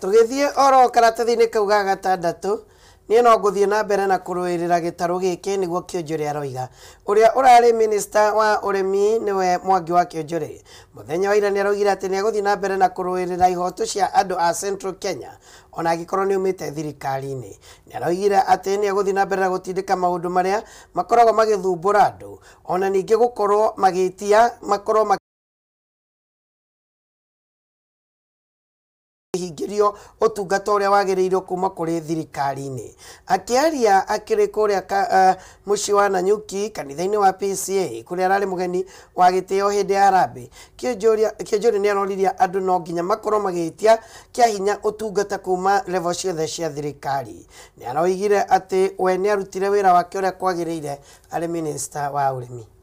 tugithie oro karatathi-inä kau ga gatandatå niä no ngå thiä na mbere na kå rå ä rä gä tarå gä kä nä guo kä rä aroiga å rä a å minista wa å rä mi nä we mwangi wa kä njå må thenya wa ira nä aroigire atä nä egå thiä na mbere na kå rå rä ra ihoto cia andå a central kenya ona angĩkorwo nĩ umĩte thirikari-inĩ nĩ aroigire atĩ nĩ egũthiĩ na mbere na gũtindĩka maũndũ marĩa makoragwo magĩthumbũra andũ ona ningĩ gũkorwo magĩtia makorwo ihingirio ũtungata ũrĩa wagĩrĩirwo kuma kuri thirikari-inĩ akĩaria akĩrĩ kũrĩa uh, mũciĩ wa nanyuki kanitha-inĩ wa PCA kũrĩa ararĩ mugeni wa gitio hĩndĩ ya rambi kĩonjũri ni aroriria andũ no nginya makorwo magitia kĩa hinya ũtungata kuma levo ciothe cia thirikari ni aroigire atĩ we ni arutire wira wake ũrĩa kwagĩrĩire arĩ minister wa ũrĩmi